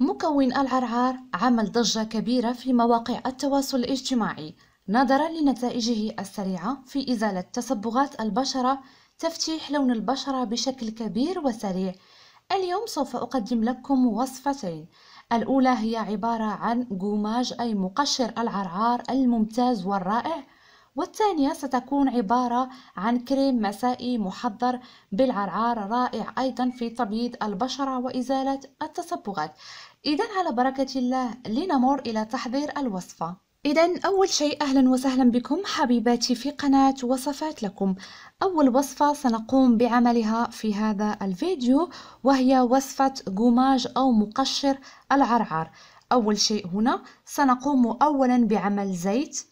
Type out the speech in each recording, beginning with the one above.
مكون العرعار عمل ضجة كبيرة في مواقع التواصل الاجتماعي نظرا لنتائجه السريعة في إزالة تصبغات البشرة تفتيح لون البشرة بشكل كبير وسريع اليوم سوف أقدم لكم وصفتين الأولى هي عبارة عن قوماج أي مقشر العرعار الممتاز والرائع والثانية ستكون عبارة عن كريم مسائي محضر بالعرعار رائع أيضا في تبييض البشرة وإزالة التصبغات إذا على بركة الله لنمر إلى تحضير الوصفة إذا أول شيء أهلا وسهلا بكم حبيباتي في قناة وصفات لكم أول وصفة سنقوم بعملها في هذا الفيديو وهي وصفة قماج أو مقشر العرعر أول شيء هنا سنقوم أولا بعمل زيت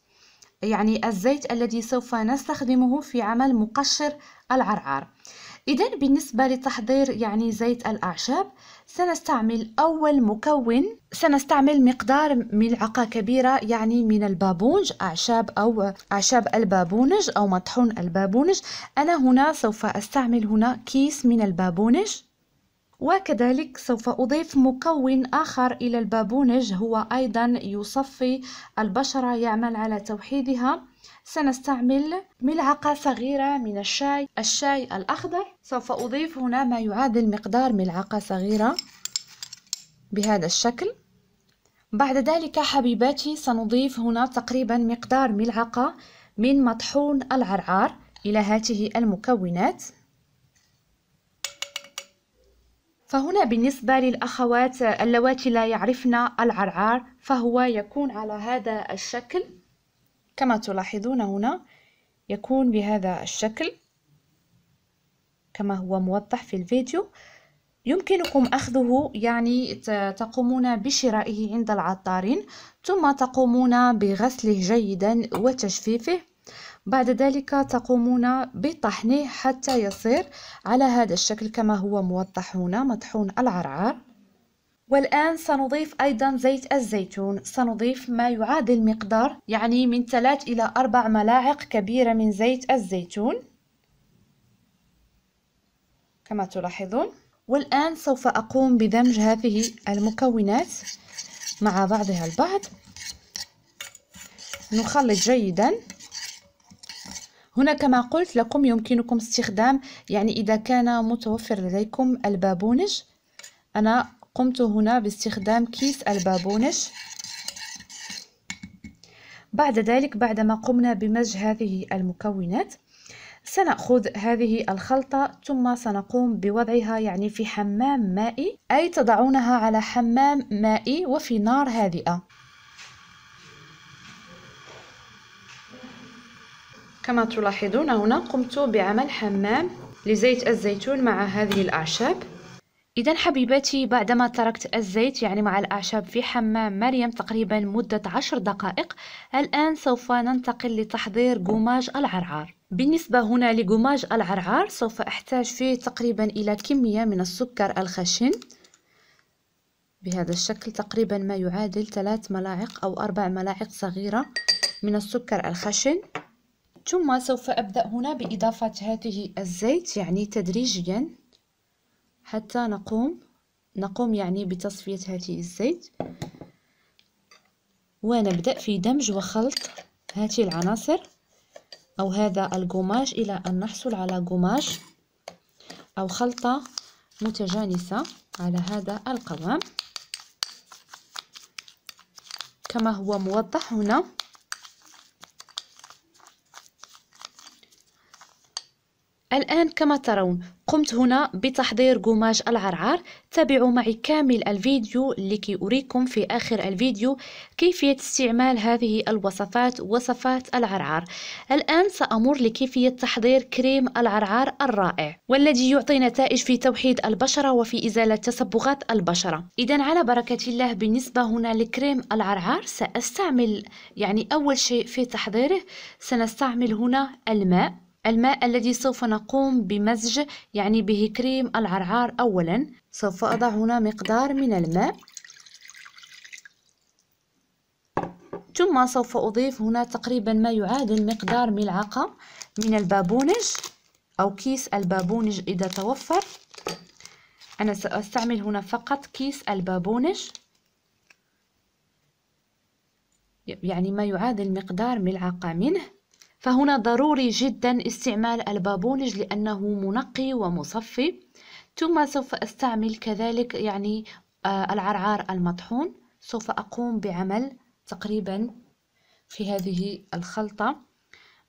يعني الزيت الذي سوف نستخدمه في عمل مقشر العرعر إذا بالنسبة لتحضير يعني زيت الأعشاب سنستعمل أول مكون سنستعمل مقدار ملعقة كبيرة يعني من البابونج أعشاب أو أعشاب البابونج أو مطحون البابونج أنا هنا سوف أستعمل هنا كيس من البابونج وكذلك سوف أضيف مكون آخر إلى البابونج هو أيضا يصفي البشرة يعمل على توحيدها سنستعمل ملعقة صغيرة من الشاي الشاي الأخضر سوف أضيف هنا ما يعادل مقدار ملعقة صغيرة بهذا الشكل بعد ذلك حبيباتي سنضيف هنا تقريبا مقدار ملعقة من مطحون العرعار إلى هاته المكونات فهنا بالنسبة للأخوات اللواتي لا يعرفن العرعار فهو يكون على هذا الشكل كما تلاحظون هنا يكون بهذا الشكل كما هو موضح في الفيديو يمكنكم أخذه يعني تقومون بشرائه عند العطارين ثم تقومون بغسله جيدا وتجفيفه بعد ذلك تقومون بطحنه حتى يصير على هذا الشكل كما هو موضح هنا مطحون العرعر والآن سنضيف أيضا زيت الزيتون سنضيف ما يعادل مقدار يعني من 3 إلى 4 ملاعق كبيرة من زيت الزيتون كما تلاحظون والآن سوف أقوم بدمج هذه المكونات مع بعضها البعض نخلط جيداً هنا كما قلت لكم يمكنكم استخدام يعني إذا كان متوفر لديكم البابونج أنا قمت هنا باستخدام كيس البابونج بعد ذلك بعدما قمنا بمزج هذه المكونات سنأخذ هذه الخلطة ثم سنقوم بوضعها يعني في حمام مائي أي تضعونها على حمام مائي وفي نار هادئة كما تلاحظون هنا قمت بعمل حمام لزيت الزيتون مع هذه الأعشاب إذا حبيباتي بعدما تركت الزيت يعني مع الأعشاب في حمام مريم تقريبا مدة عشر دقائق الآن سوف ننتقل لتحضير قماش العرعار بالنسبة هنا لقماش العرعار سوف أحتاج فيه تقريبا إلى كمية من السكر الخشن بهذا الشكل تقريبا ما يعادل ثلاث ملاعق أو أربع ملاعق صغيرة من السكر الخشن ثم سوف أبدأ هنا بإضافة هذه الزيت يعني تدريجيا حتى نقوم نقوم يعني بتصفية هذه الزيت ونبدأ في دمج وخلط هذه العناصر أو هذا القماش إلى أن نحصل على قماش أو خلطة متجانسة على هذا القوام كما هو موضح هنا الآن كما ترون قمت هنا بتحضير قماش العرعار تابعوا معي كامل الفيديو لكي أريكم في آخر الفيديو كيفية استعمال هذه الوصفات وصفات العرعار الآن سأمر لكيفية تحضير كريم العرعار الرائع والذي يعطي نتائج في توحيد البشرة وفي إزالة تصبغات البشرة إذا على بركة الله بالنسبة هنا لكريم العرعار سأستعمل يعني أول شيء في تحضيره سنستعمل هنا الماء الماء الذي سوف نقوم بمزج يعني به كريم العرعار أولا سوف أضع هنا مقدار من الماء ثم سوف أضيف هنا تقريبا ما يعادل مقدار ملعقة من البابونج أو كيس البابونج إذا توفر أنا سأستعمل هنا فقط كيس البابونج يعني ما يعادل مقدار ملعقة منه فهنا ضروري جدا استعمال البابونج لأنه منقي ومصفي ثم سوف أستعمل كذلك يعني آه، العرعار المطحون سوف أقوم بعمل تقريبا في هذه الخلطة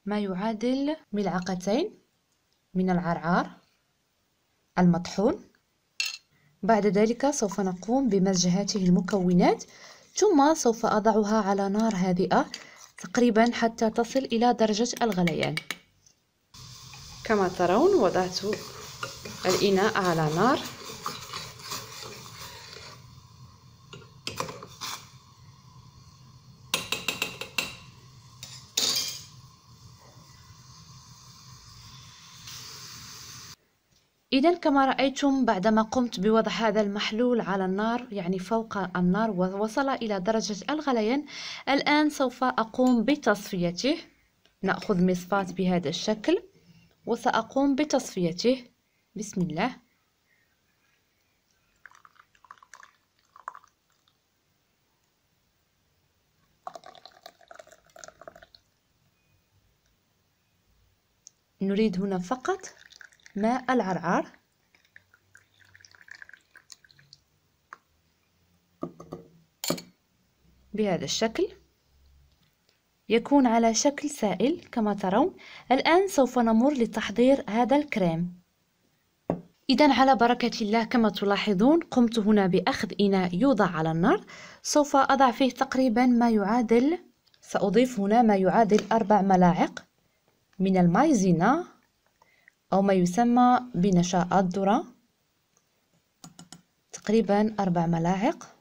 ما يعادل ملعقتين من العرعار المطحون بعد ذلك سوف نقوم بمزج هذه المكونات ثم سوف أضعها على نار هادئة تقريبا حتى تصل إلى درجة الغليان كما ترون وضعت الإناء على نار إذا كما رأيتم بعدما قمت بوضع هذا المحلول على النار يعني فوق النار ووصل إلى درجة الغليان الآن سوف أقوم بتصفيته نأخذ مصفاة بهذا الشكل وسأقوم بتصفيته بسم الله نريد هنا فقط ماء العرعر بهذا الشكل يكون على شكل سائل كما ترون الآن سوف نمر لتحضير هذا الكريم إذا على بركة الله كما تلاحظون قمت هنا بأخذ إناء يوضع على النار سوف أضع فيه تقريبا ما يعادل سأضيف هنا ما يعادل أربع ملاعق من المايزينا أو ما يسمى بنشاء الذرة تقريبا أربع ملاعق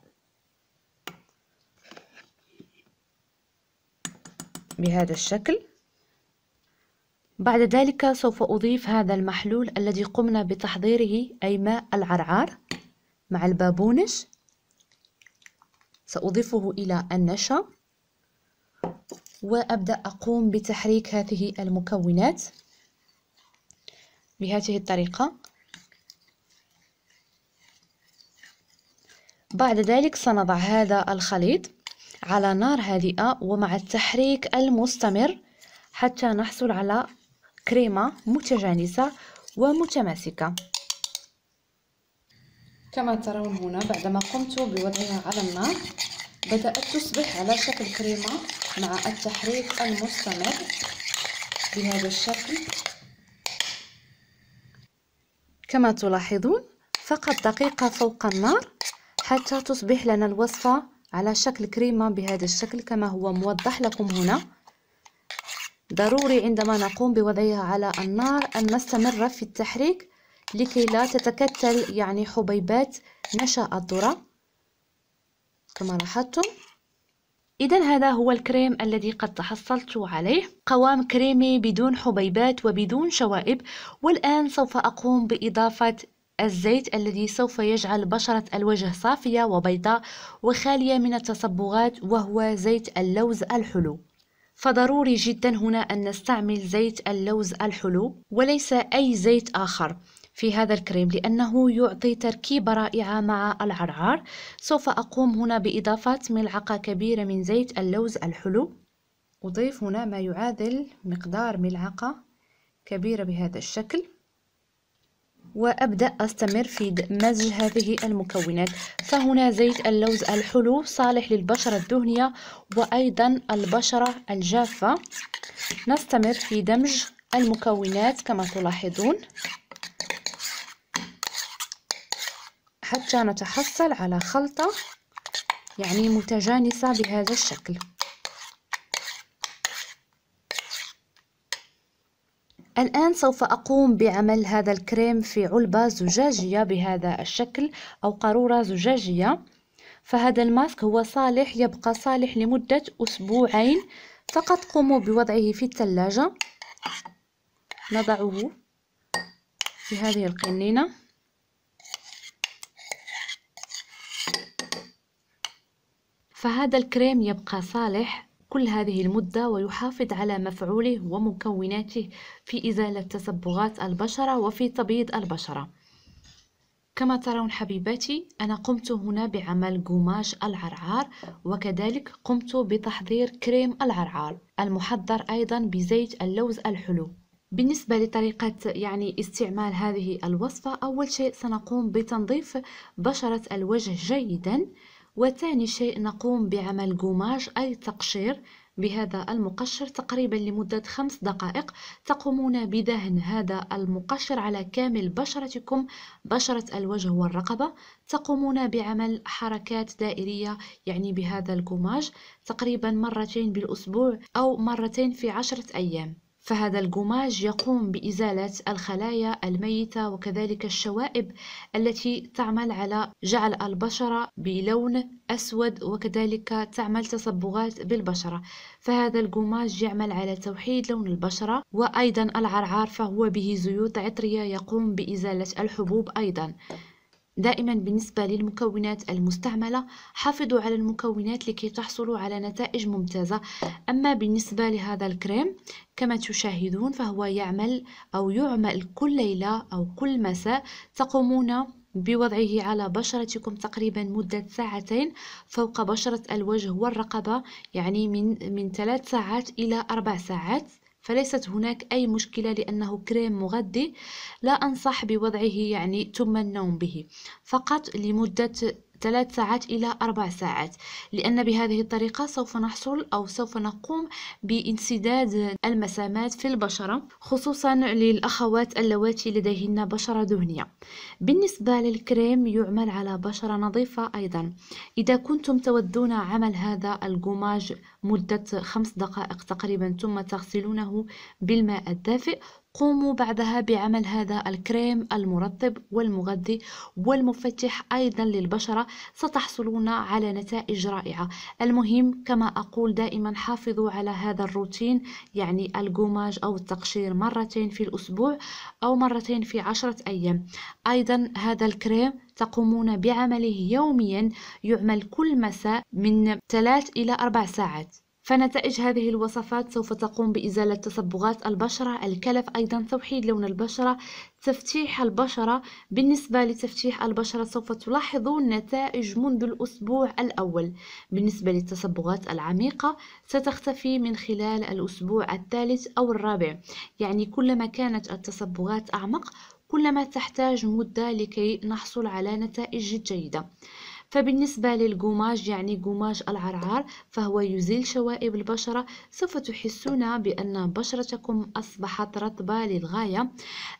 بهذا الشكل بعد ذلك سوف أضيف هذا المحلول الذي قمنا بتحضيره أي ماء العرعار مع البابونج سأضيفه إلى النشا وأبدأ أقوم بتحريك هذه المكونات بهذه الطريقة بعد ذلك سنضع هذا الخليط على نار هادئة ومع التحريك المستمر حتى نحصل على كريمة متجانسة ومتماسكة كما ترون هنا بعدما قمت بوضعها على النار بدأت تصبح على شكل كريمة مع التحريك المستمر بهذا الشكل كما تلاحظون فقط دقيقة فوق النار حتى تصبح لنا الوصفة على شكل كريمة بهذا الشكل كما هو موضح لكم هنا ضروري عندما نقوم بوضعها على النار أن نستمر في التحريك لكي لا تتكتل يعني حبيبات نشا الذرة كما لاحظتم إذا هذا هو الكريم الذي قد تحصلت عليه قوام كريمي بدون حبيبات وبدون شوائب والآن سوف أقوم بإضافة الزيت الذي سوف يجعل بشرة الوجه صافية وبيضاء وخالية من التصبغات وهو زيت اللوز الحلو فضروري جدا هنا أن نستعمل زيت اللوز الحلو وليس أي زيت آخر في هذا الكريم لأنه يعطي تركيبة رائعة مع العرعار سوف أقوم هنا بإضافة ملعقة كبيرة من زيت اللوز الحلو أضيف هنا ما يعادل مقدار ملعقة كبيرة بهذا الشكل وأبدأ أستمر في مزج هذه المكونات فهنا زيت اللوز الحلو صالح للبشرة الدهنية وأيضا البشرة الجافة نستمر في دمج المكونات كما تلاحظون حتى نتحصل على خلطة يعني متجانسة بهذا الشكل الآن سوف أقوم بعمل هذا الكريم في علبة زجاجية بهذا الشكل أو قارورة زجاجية فهذا الماسك هو صالح يبقى صالح لمدة أسبوعين فقط قوموا بوضعه في الثلاجة نضعه في هذه القنينة فهذا الكريم يبقى صالح كل هذه المدة ويحافظ على مفعوله ومكوناته في إزالة تصبغات البشرة وفي تبييض البشرة كما ترون حبيباتي أنا قمت هنا بعمل قماش العرعار وكذلك قمت بتحضير كريم العرعار المحضر أيضا بزيت اللوز الحلو بالنسبة لطريقة يعني استعمال هذه الوصفة أول شيء سنقوم بتنظيف بشرة الوجه جيداً وثاني شيء نقوم بعمل قماش أي تقشير بهذا المقشر تقريبا لمدة خمس دقائق تقومون بدهن هذا المقشر على كامل بشرتكم بشرة الوجه والرقبة تقومون بعمل حركات دائرية يعني بهذا القماش تقريبا مرتين بالأسبوع أو مرتين في عشرة أيام فهذا القماش يقوم بإزالة الخلايا الميتة وكذلك الشوائب التي تعمل على جعل البشرة بلون أسود وكذلك تعمل تصبغات بالبشرة فهذا القماش يعمل على توحيد لون البشرة وأيضا العرعار فهو به زيوت عطرية يقوم بإزالة الحبوب أيضا دائما بالنسبة للمكونات المستعملة حافظوا على المكونات لكي تحصلوا على نتائج ممتازة أما بالنسبة لهذا الكريم كما تشاهدون فهو يعمل أو يعمل كل ليلة أو كل مساء تقومون بوضعه على بشرتكم تقريبا مدة ساعتين فوق بشرة الوجه والرقبة يعني من من ثلاث ساعات إلى أربع ساعات فليست هناك أي مشكلة لأنه كريم مغذي لا أنصح بوضعه يعني ثم النوم به فقط لمدة ثلاث ساعات إلى أربع ساعات لأن بهذه الطريقة سوف نحصل أو سوف نقوم بانسداد المسامات في البشرة خصوصا للأخوات اللواتي لديهن بشرة دهنية بالنسبة للكريم يعمل على بشرة نظيفة أيضا إذا كنتم تودون عمل هذا القماش مدة خمس دقائق تقريبا ثم تغسلونه بالماء الدافئ قوموا بعدها بعمل هذا الكريم المرطب والمغذي والمفتح أيضا للبشرة ستحصلون على نتائج رائعة المهم كما أقول دائما حافظوا على هذا الروتين يعني القماج أو التقشير مرتين في الأسبوع أو مرتين في عشرة أيام أيضا هذا الكريم تقومون بعمله يوميا يعمل كل مساء من 3 إلى 4 ساعات فنتائج هذه الوصفات سوف تقوم بإزالة تصبغات البشرة الكلف أيضا توحيد لون البشرة تفتيح البشرة بالنسبة لتفتيح البشرة سوف تلاحظون نتائج منذ الأسبوع الأول بالنسبة للتصبغات العميقة ستختفي من خلال الأسبوع الثالث أو الرابع يعني كلما كانت التصبغات أعمق كلما تحتاج مدة لكي نحصل على نتائج جيدة فبالنسبة للقماش يعني قماش العرعار فهو يزيل شوائب البشرة سوف تحسون بأن بشرتكم أصبحت رطبة للغاية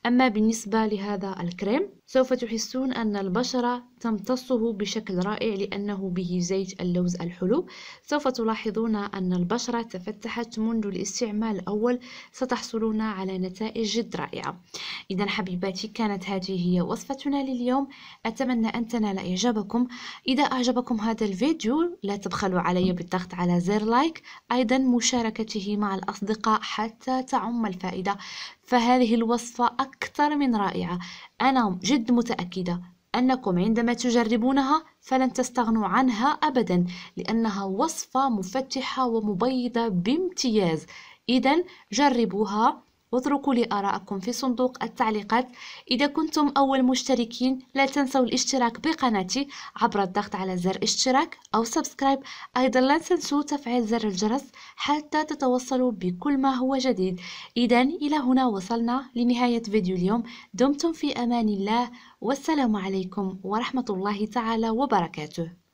أما بالنسبة لهذا الكريم سوف تحسون أن البشرة تمتصه بشكل رائع لأنه به زيت اللوز الحلو سوف تلاحظون أن البشرة تفتحت منذ الاستعمال الأول ستحصلون على نتائج جد رائعة إذا حبيباتي كانت هذه هي وصفتنا لليوم أتمنى أن تنال إعجابكم إذا أعجبكم هذا الفيديو لا تبخلوا علي بالضغط على زر لايك أيضا مشاركته مع الأصدقاء حتى تعم الفائدة فهذه الوصفة أكثر من رائعة أنا جد متأكدة أنكم عندما تجربونها فلن تستغنوا عنها أبدا لأنها وصفة مفتحة ومبيضة بامتياز إذا جربوها واتركوا لي آراءكم في صندوق التعليقات إذا كنتم أول مشتركين لا تنسوا الاشتراك بقناتي عبر الضغط على زر اشتراك أو سبسكرايب أيضا لا تنسوا تفعيل زر الجرس حتى تتوصلوا بكل ما هو جديد إذا إلى هنا وصلنا لنهاية فيديو اليوم دمتم في أمان الله والسلام عليكم ورحمة الله تعالى وبركاته